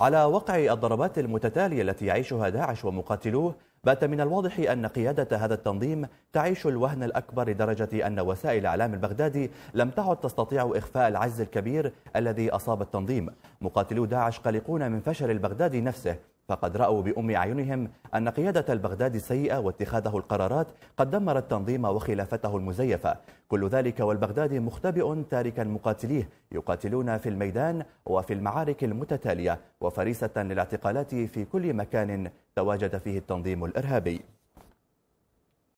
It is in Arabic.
على وقع الضربات المتتالية التي يعيشها داعش ومقاتلوه بات من الواضح أن قيادة هذا التنظيم تعيش الوهن الأكبر لدرجة أن وسائل الإعلام البغدادي لم تعد تستطيع إخفاء العجز الكبير الذي أصاب التنظيم مقاتلو داعش قلقون من فشل البغدادي نفسه فقد رأوا بأم أعينهم أن قيادة البغداد السيئة واتخاذه القرارات قد دمر التنظيم وخلافته المزيفة كل ذلك والبغداد مختبئ تاركا مقاتليه يقاتلون في الميدان وفي المعارك المتتالية وفريسة للاعتقالات في كل مكان تواجد فيه التنظيم الإرهابي